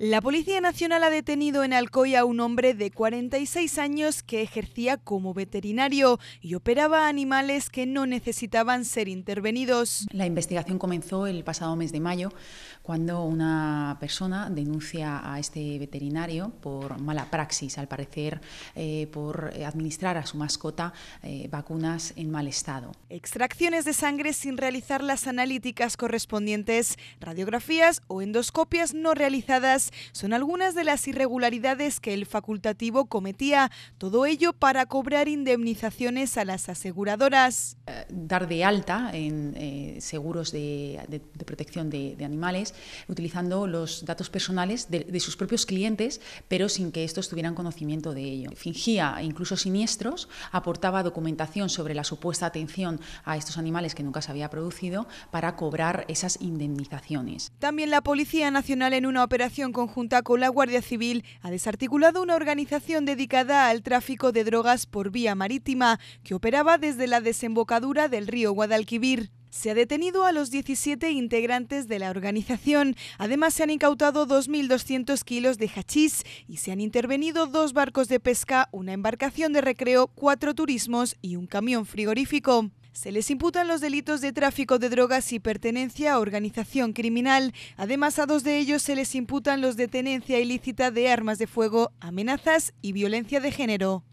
La Policía Nacional ha detenido en Alcoy a un hombre de 46 años que ejercía como veterinario y operaba animales que no necesitaban ser intervenidos. La investigación comenzó el pasado mes de mayo cuando una persona denuncia a este veterinario por mala praxis, al parecer eh, por administrar a su mascota eh, vacunas en mal estado. Extracciones de sangre sin realizar las analíticas correspondientes, radiografías o endoscopias no realizadas son algunas de las irregularidades que el facultativo cometía, todo ello para cobrar indemnizaciones a las aseguradoras. Eh, dar de alta en eh, seguros de, protección de, animales utilizando los datos personales de, sus propios clientes, pero sin que estos tuvieran conocimiento de ello. Fingía incluso siniestros, aportaba documentación sobre la supuesta atención a estos animales que nunca se había producido para cobrar esas indemnizaciones. También la Policía Nacional en una operación conjunta con la Guardia Civil, ha desarticulado una organización dedicada al tráfico de drogas por vía marítima que operaba desde la desembocadura del río Guadalquivir. Se ha detenido a los 17 integrantes de la organización. Además, se han incautado 2.200 kilos de hachís y se han intervenido dos barcos de pesca, una embarcación de recreo, cuatro turismos y un camión frigorífico. Se les imputan los delitos de tráfico de drogas y pertenencia a organización criminal. Además, a dos de ellos se les imputan los de tenencia ilícita de armas de fuego, amenazas y violencia de género.